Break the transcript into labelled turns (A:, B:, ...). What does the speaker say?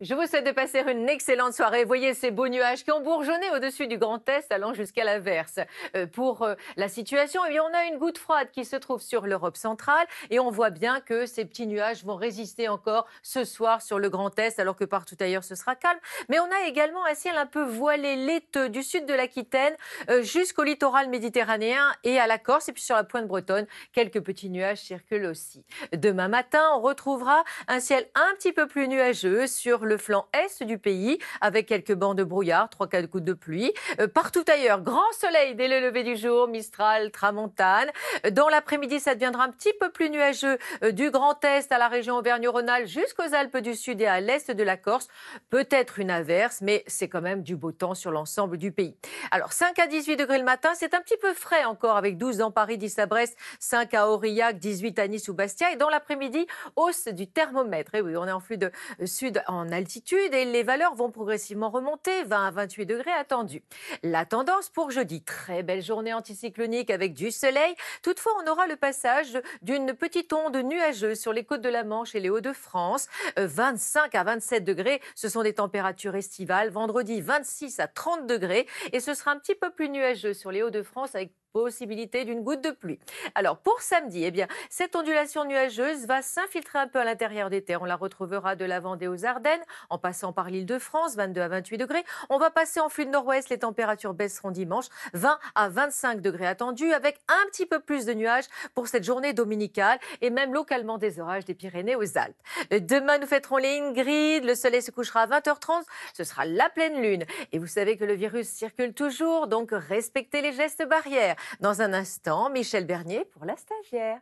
A: Je vous souhaite de passer une excellente soirée. Voyez ces beaux nuages qui ont bourgeonné au-dessus du Grand Est allant jusqu'à l'averse. Euh, pour euh, la situation, eh on a une goutte froide qui se trouve sur l'Europe centrale et on voit bien que ces petits nuages vont résister encore ce soir sur le Grand Est alors que partout ailleurs ce sera calme. Mais on a également un ciel un peu voilé laiteux du sud de l'Aquitaine euh, jusqu'au littoral méditerranéen et à la Corse et puis sur la pointe bretonne, quelques petits nuages circulent aussi. Demain matin, on retrouvera un ciel un petit peu plus nuageux sur le flanc est du pays, avec quelques bancs de brouillard, 3-4 coups de pluie. Euh, partout ailleurs, grand soleil dès le lever du jour, Mistral, Tramontane. Euh, dans l'après-midi, ça deviendra un petit peu plus nuageux euh, du Grand Est à la région Auvergne-Rhône-Alpes jusqu'aux Alpes du Sud et à l'Est de la Corse. Peut-être une averse, mais c'est quand même du beau temps sur l'ensemble du pays. Alors 5 à 18 degrés le matin, c'est un petit peu frais encore avec 12 dans Paris, 10 à Brest, 5 à Aurillac, 18 à Nice ou Bastia. Et dans l'après-midi, hausse du thermomètre. Et eh oui, on est en flux de sud en altitude et les valeurs vont progressivement remonter, 20 à 28 degrés attendus. La tendance pour jeudi, très belle journée anticyclonique avec du soleil. Toutefois, on aura le passage d'une petite onde nuageuse sur les côtes de la Manche et les Hauts-de-France. 25 euh, à 27 degrés, ce sont des températures estivales. Vendredi, 26 à 30 degrés et ce sera un petit peu plus nuageux sur les Hauts-de-France avec possibilité d'une goutte de pluie. Alors pour samedi, eh bien, cette ondulation nuageuse va s'infiltrer un peu à l'intérieur des terres. On la retrouvera de la Vendée aux Ardennes, en passant par l'île de France, 22 à 28 degrés. On va passer en flux nord-ouest, les températures baisseront dimanche, 20 à 25 degrés attendus, avec un petit peu plus de nuages pour cette journée dominicale et même localement des orages des Pyrénées aux Alpes. Euh, demain, nous fêterons les Ingrid, le soleil se couchera à 20h30, ce sera la pleine lune. Et vous savez que le virus circule toujours, donc respectez les gestes barrières dans un instant Michel Bernier pour la stagiaire.